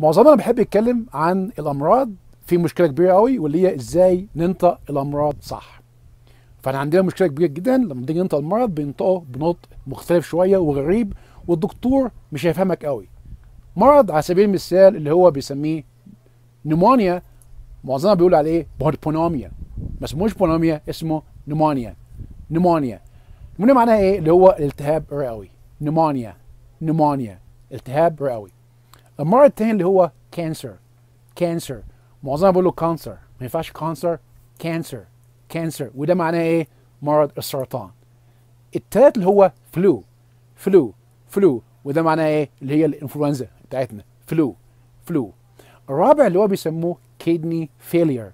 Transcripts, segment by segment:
معظمنا بيحب يتكلم عن الامراض في مشكله كبيره قوي واللي هي ازاي ننطق الامراض صح فاحنا عندنا مشكله كبيره جدا لما بنيجي ننطق المرض بننطقه بنطق مختلف شويه وغريب والدكتور مش هيفهمك قوي مرض على سبيل المثال اللي هو بيسميه نيمونيا معظمنا بيقول عليه بونوميا ما اسموش بونوميا اسمه نيمونيا نيمونيا نيمونيا معناها ايه اللي هو التهاب رئوي نيمونيا نيمونيا التهاب رئوي المرض التاني اللي هو كانسر كانسر معظمها بيقولوا كانسر ما ينفعش كانسر كانسر كانسر وده معناه ايه مرض السرطان التالت اللي هو فلو فلو فلو وده معناه ايه اللي هي الانفلونزا بتاعتنا فلو فلو الرابع اللي هو بيسموه كيدني فيلير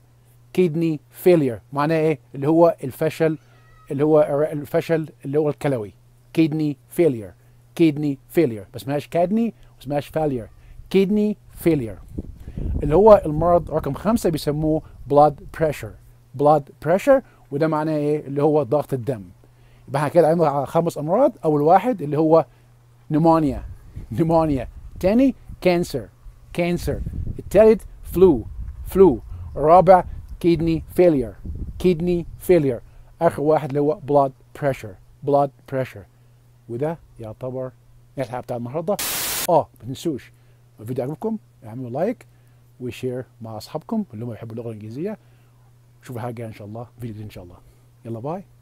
كيدني فيلير معناه ايه اللي هو الفشل اللي هو الفشل اللي هو الكلوي كيدني فيلير كيدني فيلير ما اسمهاش كادني ما اسمهاش فالير كيدني فيلير اللي هو المرض رقم خمسة بيسموه بلاد بريشر بلاد بريشر وده معناه ايه اللي هو ضغط الدم يبقى احنا كده عندنا على خمس امراض اول واحد اللي هو نيمونيا نيمونيا تاني كانسر كانسر التالت فلو فلو الرابع كيدني فيلير كيدني فيلير اخر واحد اللي هو بلاد بريشر بلاد بريشر وده يعتبر الحلقه بتاع النهارده اه ما تنسوش الفيديو عجبكم اعملوا لايك وشير مع اصحابكم اللي هم بيحبوا اللغه الانجليزيه شوفوا حاجه ان شاء الله فيديو ان شاء الله يلا باي